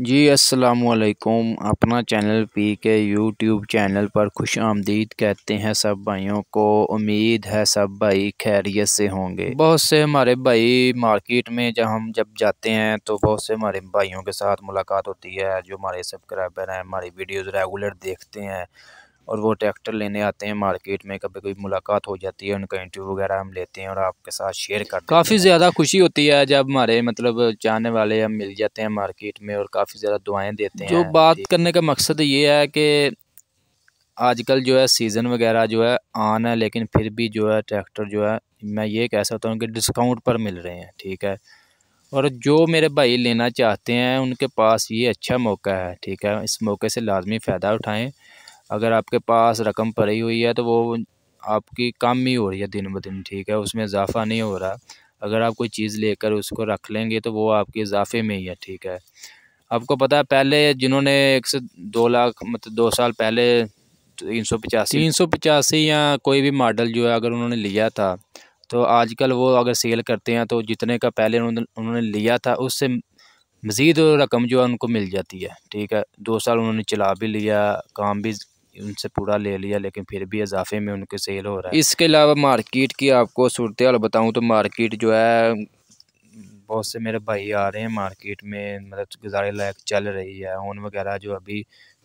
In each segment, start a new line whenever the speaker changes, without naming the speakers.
जी वालेकुम अपना channel P K YouTube channel पर खुश आमदीद कहते हैं सब भाइयों को उम्मीद है सब भाई खैरियत से होंगे बहुत से हमारे भाई मार्केट में जब हम जब जाते हैं तो बहुत से हमारे भाइयों के साथ मुलाकात होती है जो हमारे सब्सक्राइबर हैं हमारी वीडियोस रेगुलर देखते हैं और वो ट्रैक्टर लेने आते हैं मार्केट में कभी कोई मुलाकात हो जाती है उनका इंटरव्यू वगैरह हम लेते हैं और आपके साथ शेयर करते काफ़ी ज़्यादा खुशी होती है जब हमारे मतलब चाहने वाले हम मिल जाते हैं मार्केट में और काफ़ी ज़्यादा दुआएं देते हैं जो बात करने का मकसद ये है कि आजकल जो है सीज़न वगैरह जो है आन है लेकिन फिर भी जो है ट्रैक्टर जो है मैं ये कह सकता हूँ कि डिस्काउंट पर मिल रहे हैं ठीक है और जो मेरे भाई लेना चाहते हैं उनके पास ये अच्छा मौका है ठीक है इस मौके से लाजमी फ़ायदा उठाएँ अगर आपके पास रकम पड़ी हुई है तो वो आपकी कम ही हो रही है दिन ब दिन ठीक है उसमें इजाफा नहीं हो रहा अगर आप कोई चीज़ लेकर उसको रख लेंगे तो वो आपके इजाफे में ही है ठीक है आपको पता है पहले जिन्होंने एक से दो लाख मतलब दो साल पहले तीन सौ पचासी तीन सौ पचासी या कोई भी मॉडल जो है अगर उन्होंने लिया था तो आजकल वो अगर सेल करते हैं तो जितने का पहले उन्होंने लिया था उससे मज़ीद रकम जो है उनको मिल जाती है ठीक है दो साल उन्होंने चला भी लिया काम भी उनसे पूरा ले लिया लेकिन फिर भी इजाफे में उनके सेल हो रहा है इसके अलावा मार्केट की आपको सूरत हाल बताऊँ तो मार्केट जो है बहुत से मेरे भाई आ रहे हैं मार्केट में मतलब गुजारे लायक चल रही है ऊन वगैरह जो अभी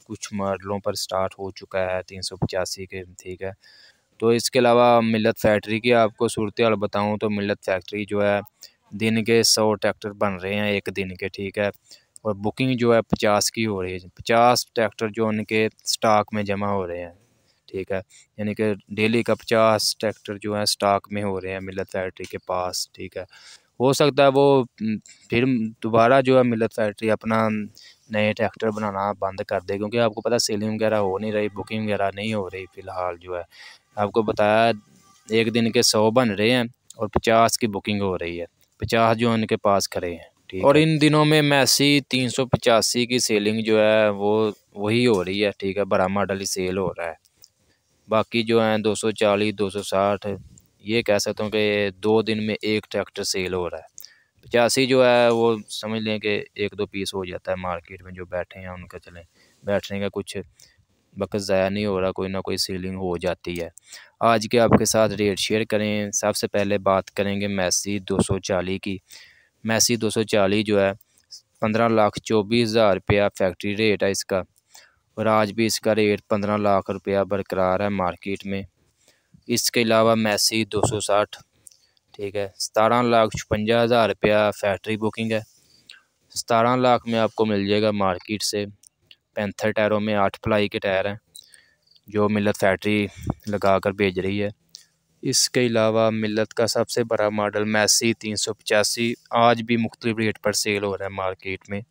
कुछ मॉडलों पर स्टार्ट हो चुका है तीन सौ पचासी के ठीक है तो इसके अलावा मिलत फैक्ट्री की आपको सूरत हाल बताऊँ तो मिलत फैक्ट्री जो है दिन के सौ ट्रैक्टर बन रहे हैं एक दिन के ठीक है और बुकिंग जो है पचास की हो रही है पचास ट्रैक्टर जो उनके स्टॉक में जमा हो रहे हैं ठीक है यानी कि डेली का पचास ट्रैक्टर जो है स्टॉक में हो रहे हैं मिलत फैक्ट्री के पास ठीक है हो सकता है वो फिर दोबारा जो है मिलत फैक्ट्री अपना नए ट्रैक्टर बनाना बंद कर दे क्योंकि आपको पता सेलिंग वगैरह हो नहीं रही बुकिंग वगैरह नहीं हो रही फ़िलहाल जो है आपको बताया एक दिन के सौ बन रहे हैं और पचास की बुकिंग हो रही है पचास जो उनके पास खड़े हैं और इन दिनों में मैसी तीन सौ पचासी की सेलिंग जो है वो वही हो रही है ठीक है बड़ा मॉडल ही सेल हो रहा है बाकी जो है दो सौ चालीस दो सौ साठ ये कह सकता हूँ कि दो दिन में एक ट्रैक्टर सेल हो रहा है पचासी जो है वो समझ लें कि एक दो पीस हो जाता है मार्केट में जो बैठे हैं उनका चलें बैठने का कुछ वक्त ज़ाया नहीं हो रहा कोई ना कोई सेलिंग हो जाती है आज के आपके साथ रेट शेयर करें सबसे पहले बात करेंगे मैसी दो सौ चालीस की मैसी दो सौ चालीस जो है पंद्रह लाख चौबीस हज़ार रुपया फैक्ट्री रेट है इसका और आज भी इसका रेट पंद्रह लाख रुपया बरकरार है मार्केट में इसके अलावा मैसी दो सौ साठ ठीक है सतारह लाख छपंजा हज़ार रुपया फैक्ट्री बुकिंग है सतारह लाख में आपको मिल जाएगा मार्केट से पैंथर टायरों में आठ प्लाई के टायर हैं जो मिलत फैक्ट्री लगा कर भेज रही है इसके अलावा मिलत का सबसे बड़ा मॉडल मैसी तीन सौ पचासी आज भी मुख्तलिफ रेट पर सेल हो रहा है मार्केट में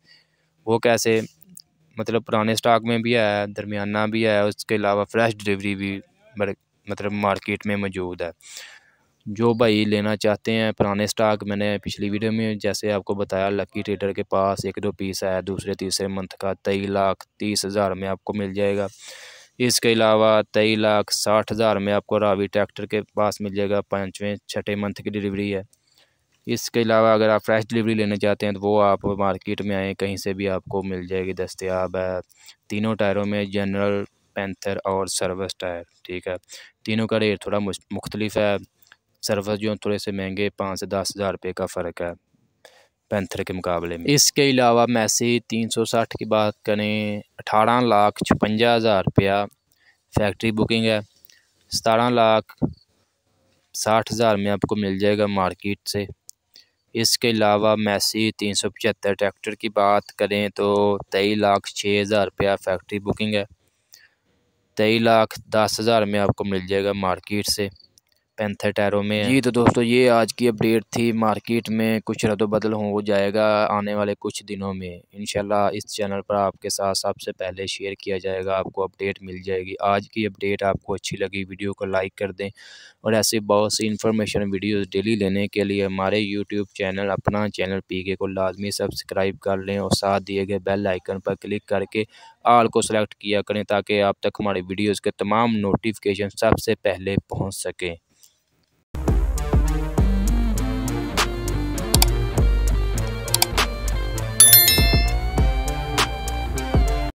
वो कैसे मतलब पुराने स्टॉक में भी है दरमियाना भी है उसके अलावा फ्रेश डिलीवरी भी मतलब मार्केट में मौजूद है जो भाई लेना चाहते हैं पुराने स्टॉक मैंने पिछली वीडियो में जैसे आपको बताया लकी ट्रेडर के पास एक दो पीस है दूसरे तीसरे मंथ का तेईस लाख तीस हज़ार में आपको मिल जाएगा इसके अलावा तेई लाख साठ हज़ार में आपको रावी ट्रैक्टर के पास मिल जाएगा पाँचवें छठे मंथ की डिलीवरी है इसके अलावा अगर आप फ्रेश डिलीवरी लेना चाहते हैं तो वो आप मार्केट में आएँ कहीं से भी आपको मिल जाएगी दस्तियाब है तीनों टायरों में जनरल पेंथर और सर्विस टायर ठीक है तीनों का रेट थोड़ा मुख्तलिफ है सर्विस जो थोड़े से महंगे पाँच से दस हज़ार रुपये का फ़र्क है पैंथर के मुकाबले में इसके अलावा मैसी तीन सौ साठ की बात करें अठारह लाख छपंजा हज़ार रुपया फैक्ट्री बुकिंग है सतारह लाख साठ हज़ार में आपको मिल जाएगा मार्केट से इसके अलावा मैसी तीन सौ पचहत्तर ट्रैक्टर की बात करें तो तेई लाख छः हज़ार रुपया फैक्ट्री बुकिंग है तेई लाख दस हज़ार में आपको मिल जाएगा मार्केट से पैंथर टायरों में जी तो दोस्तों ये आज की अपडेट थी मार्केट में कुछ रद्दबदल बदल हो जाएगा आने वाले कुछ दिनों में इनशाला इस चैनल पर आपके साथ सबसे पहले शेयर किया जाएगा आपको अपडेट मिल जाएगी आज की अपडेट आपको अच्छी लगी वीडियो को लाइक कर दें और ऐसी बहुत सी इन्फॉर्मेशन वीडियोस डेली लेने के लिए हमारे यूट्यूब चैनल अपना चैनल पीके को लाजमी सब्सक्राइब कर लें और साथ दिए गए बेल आइकन पर क्लिक करके आल को सेलेक्ट किया करें ताकि आप तक हमारे वीडियोज़ के तमाम नोटिफिकेशन सबसे पहले पहुँच सकें